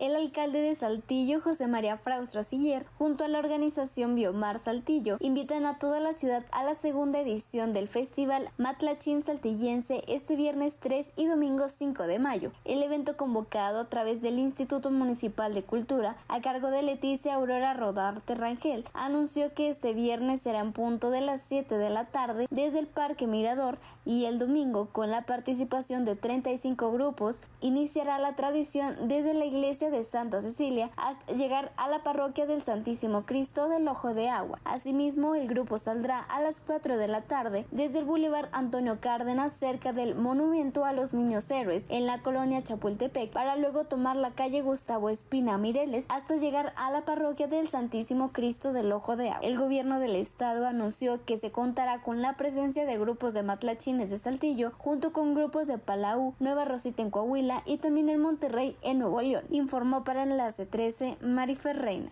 El alcalde de Saltillo, José María Fraustro Siller, junto a la organización Biomar Saltillo, invitan a toda la ciudad a la segunda edición del festival Matlachín Saltillense este viernes 3 y domingo 5 de mayo. El evento convocado a través del Instituto Municipal de Cultura, a cargo de Leticia Aurora Rodarte Rangel, anunció que este viernes será en punto de las 7 de la tarde desde el Parque Mirador y el domingo, con la participación de 35 grupos, iniciará la tradición desde la iglesia de Santa Cecilia hasta llegar a la parroquia del Santísimo Cristo del Ojo de Agua. Asimismo, el grupo saldrá a las 4 de la tarde desde el Boulevard Antonio Cárdenas cerca del Monumento a los Niños Héroes en la colonia Chapultepec para luego tomar la calle Gustavo Espina Mireles hasta llegar a la parroquia del Santísimo Cristo del Ojo de Agua. El gobierno del estado anunció que se contará con la presencia de grupos de matlachines de Saltillo junto con grupos de Palau, Nueva Rosita en Coahuila y también en Monterrey en Nuevo León informó para Enlace 13 Marifer Reina.